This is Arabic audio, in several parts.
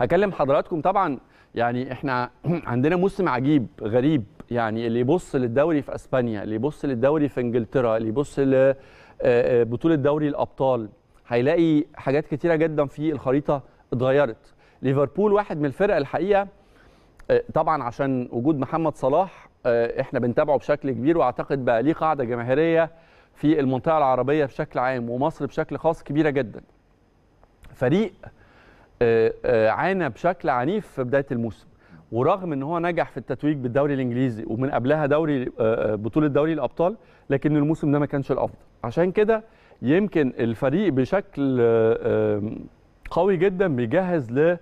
هكلم حضراتكم طبعا يعني احنا عندنا موسم عجيب غريب يعني اللي يبص للدوري في اسبانيا اللي يبص للدوري في انجلترا اللي يبص لبطوله آه، آه، دوري الابطال هيلاقي حاجات كتيره جدا في الخريطه اتغيرت ليفربول واحد من الفرق الحقيقه آه، طبعا عشان وجود محمد صلاح احنا بنتابعه بشكل كبير واعتقد بقى ليه قاعده جماهيريه في المنطقه العربيه بشكل عام ومصر بشكل خاص كبيره جدا فريق آه، آه، عانى بشكل عنيف في بدايه الموسم ورغم ان هو نجح في التتويج بالدوري الانجليزي ومن قبلها دوري آه، بطوله دوري الابطال لكن الموسم ده ما كانش الافضل عشان كده يمكن الفريق بشكل قوي جدا بيجهز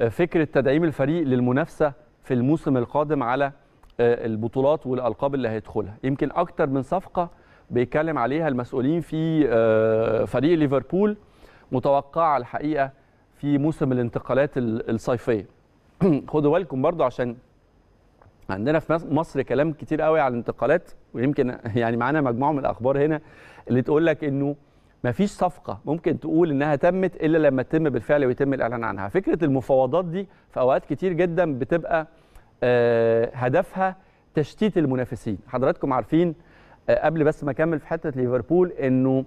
لفكره تدعيم الفريق للمنافسه في الموسم القادم على البطولات والالقاب اللي هيدخلها يمكن اكتر من صفقه بيتكلم عليها المسؤولين في فريق ليفربول متوقعه الحقيقه في موسم الانتقالات الصيفيه خدوا بالكم برضو عشان عندنا في مصر كلام كتير قوي على الانتقالات ويمكن يعني معانا مجموعه من الاخبار هنا اللي تقول لك انه ما فيش صفقه ممكن تقول انها تمت الا لما تتم بالفعل ويتم الاعلان عنها فكره المفاوضات دي في اوقات كتير جدا بتبقى آه، هدفها تشتيت المنافسين حضراتكم عارفين آه، قبل بس ما اكمل في حته ليفربول انه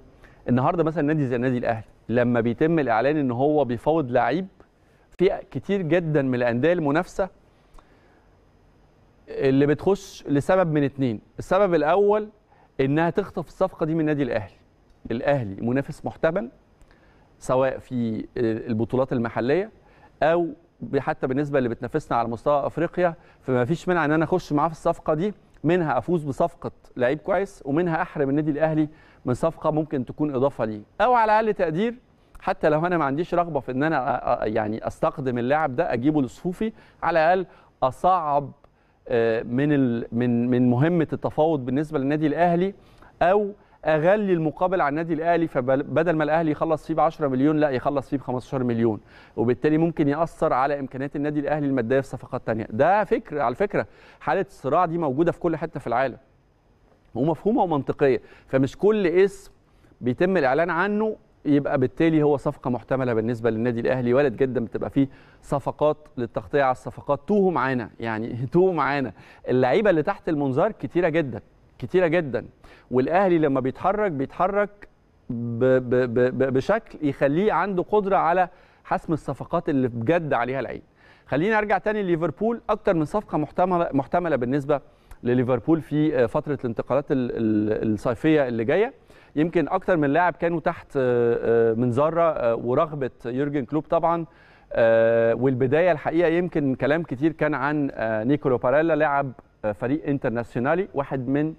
النهارده مثلا نادي زي النادي الاهلي لما بيتم الاعلان ان هو بيفاوض لعيب في كتير جدا من الانديه المنافسه اللي بتخش لسبب من اتنين السبب الاول انها تخطف الصفقه دي من النادي الاهلي الاهلي منافس محتمل سواء في البطولات المحليه او حتى بالنسبه اللي بتنافسنا على مستوى افريقيا فما فيش منع ان انا اخش معاه في الصفقه دي منها افوز بصفقه لعيب كويس ومنها احرم النادي الاهلي من صفقه ممكن تكون اضافه ليه او على الاقل تقدير حتى لو انا ما عنديش رغبه في ان انا يعني استقدم اللاعب ده اجيبه لصفوفي على الاقل اصعب آه، من من من مهمه التفاوض بالنسبه للنادي الاهلي او اغلي المقابل على النادي الاهلي فبدل ما الاهلي يخلص فيه ب 10 مليون لا يخلص فيه ب 15 مليون وبالتالي ممكن ياثر على امكانيات النادي الاهلي الماديه في صفقات ثانيه ده فكر على فكره حاله الصراع دي موجوده في كل حته في العالم ومفهومه ومنطقيه فمش كل اسم بيتم الاعلان عنه يبقى بالتالي هو صفقة محتملة بالنسبة للنادي الأهلي وارد جدا بتبقى فيه صفقات للتغطية على الصفقات توه معانا يعني توه معانا اللعيبة اللي تحت المنظار كتيرة جدا كتيره جدا والاهلي لما بيتحرك بيتحرك ب ب ب بشكل يخليه عنده قدره على حسم الصفقات اللي بجد عليها العين خلينا ارجع تاني لليفربول اكتر من صفقه محتمله محتمله بالنسبه لليفربول في فتره الانتقالات الصيفيه اللي جايه يمكن اكتر من لاعب كانوا تحت آه، آه، منظره آه، ورغبه يورجن كلوب طبعا والبدايه الحقيقه يمكن كلام كتير كان عن نيكولو باريلا لاعب فريق انترناسيونالي واحد من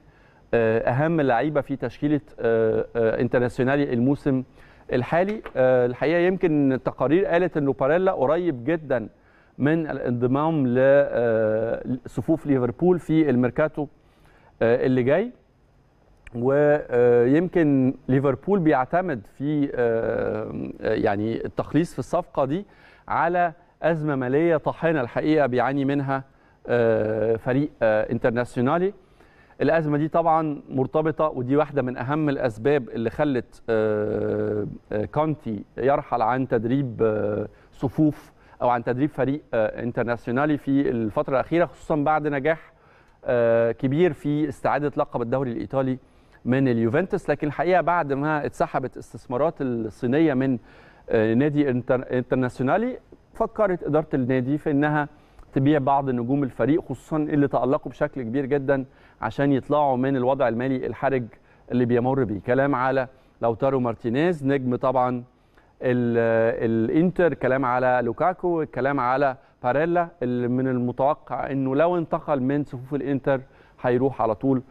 آه، اهم اللعيبه في تشكيله آه، آه، انترناسيونالي الموسم الحالي الحقيقه يمكن التقارير قالت انه باريلا قريب جدا من الانضمام لصفوف ليفربول في الميركاتو اللي جاي ويمكن ليفربول بيعتمد في يعني التخليص في الصفقه دي على ازمه ماليه طاحنه الحقيقه بيعاني منها فريق انترناسيونالي الازمه دي طبعا مرتبطه ودي واحده من اهم الاسباب اللي خلت آه، آه، كونتي يرحل عن تدريب آه، صفوف او عن تدريب فريق انترناسيونالي في الفتره الاخيره خصوصا بعد نجاح كبير في استعاده لقب الدوري الايطالي من اليوفنتوس لكن الحقيقه بعد ما اتسحبت استثمارات الصينيه من نادي انترناسيونالي فكرت اداره النادي في انها تبيع بعض نجوم الفريق خصوصا اللي تألقوا بشكل كبير جدا عشان يطلعوا من الوضع المالي الحرج اللي بيمر بيه كلام على لوتارو مارتينيز نجم طبعا الانتر كلام على لوكاكو كلام على باريلا اللي من المتوقع انه لو انتقل من صفوف الانتر هيروح على طول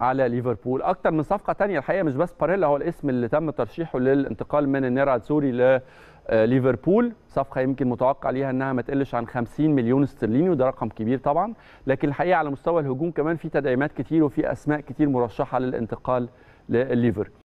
على ليفربول اكتر من صفقه تانية الحقيقه مش بس باريلا هو الاسم اللي تم ترشيحه للانتقال من النيرا سوري آه، ليفربول صفقه يمكن متوقع ليها انها ما تقلش عن 50 مليون استرليني وده رقم كبير طبعا لكن الحقيقه على مستوى الهجوم كمان في تدعيمات كتير وفي اسماء كتير مرشحه للانتقال لليفر